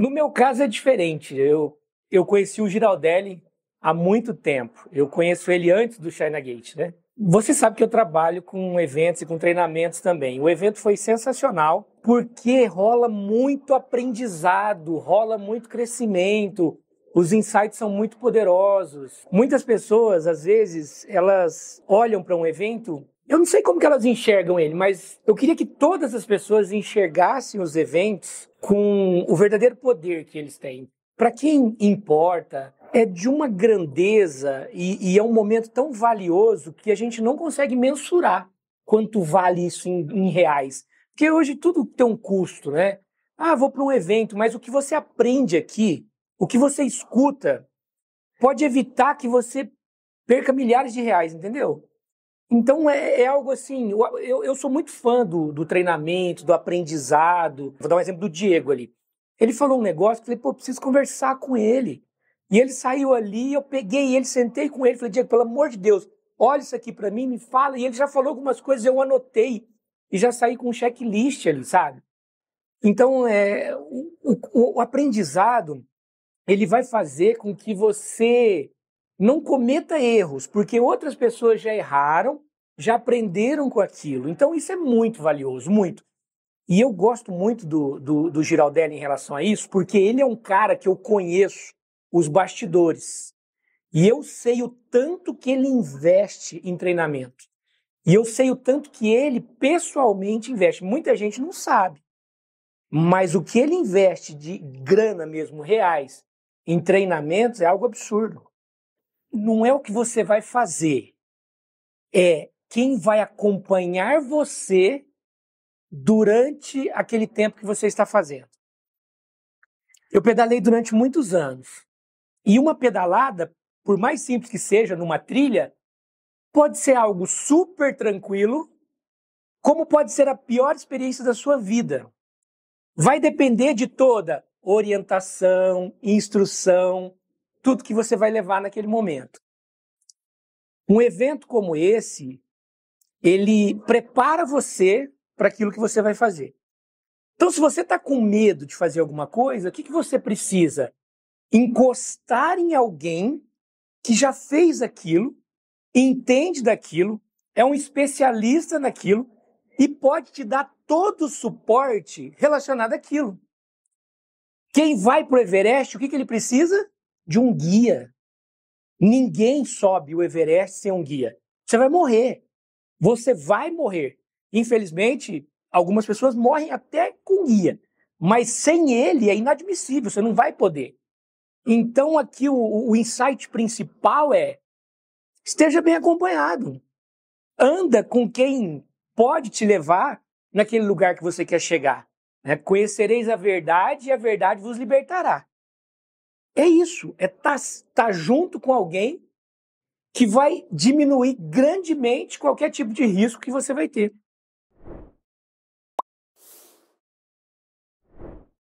No meu caso é diferente. Eu, eu conheci o Giraldelli há muito tempo. Eu conheço ele antes do China Gate, né? Você sabe que eu trabalho com eventos e com treinamentos também. O evento foi sensacional porque rola muito aprendizado, rola muito crescimento. Os insights são muito poderosos. Muitas pessoas, às vezes, elas olham para um evento eu não sei como que elas enxergam ele, mas eu queria que todas as pessoas enxergassem os eventos com o verdadeiro poder que eles têm. Para quem importa, é de uma grandeza e, e, é um momento tão valioso que a gente não consegue mensurar quanto vale isso em, em reais. Porque hoje tudo tem um custo, né? Ah, vou para um evento, mas o que você aprende aqui, o que você escuta, pode evitar que você perca milhares de reais, entendeu? Então é, é, algo assim, eu, eu sou muito fã do, do, treinamento, do aprendizado. Vou dar um exemplo do Diego ali. Ele falou um negócio, eu falei, pô, preciso conversar com ele. E ele saiu ali, eu peguei ele, sentei com ele, falei, Diego, pelo amor de Deus, olha isso aqui para mim, me fala. E ele já falou algumas coisas, eu anotei e já saí com um checklist ali, sabe? Então, é, o, o, o aprendizado, ele vai fazer com que você não cometa erros, porque outras pessoas já erraram já aprenderam com aquilo. Então isso é muito valioso, muito. E eu gosto muito do, do, do Giraldelli em relação a isso, porque ele é um cara que eu conheço os bastidores. E eu sei o tanto que ele investe em treinamento. E eu sei o tanto que ele pessoalmente investe. Muita gente não sabe. Mas o que ele investe de grana mesmo, reais, em treinamentos é algo absurdo. Não é o que você vai fazer, é quem vai acompanhar você durante aquele tempo que você está fazendo. Eu pedalei durante muitos anos. E uma pedalada, por mais simples que seja, numa trilha, pode ser algo super tranquilo, como pode ser a pior experiência da sua vida. Vai depender de toda orientação, instrução, tudo que você vai levar naquele momento. Um evento como esse, ele prepara você para aquilo que você vai fazer. Então, se você está com medo de fazer alguma coisa, o que, que você precisa? Encostar em alguém que já fez aquilo, entende daquilo, é um especialista naquilo e pode te dar todo o suporte relacionado àquilo. Quem vai para o Everest, o que, que ele precisa? De um guia. Ninguém sobe o Everest sem um guia. Você vai morrer. Você vai morrer. Infelizmente, algumas pessoas morrem até com guia, mas sem ele é inadmissível, você não vai poder. Então, aqui o, o insight principal é: esteja bem acompanhado. Anda com quem pode te levar naquele lugar que você quer chegar. Né? Conhecereis a verdade e a verdade vos libertará. É isso, é estar tá, tá junto com alguém que vai diminuir grandemente qualquer tipo de risco que você vai ter.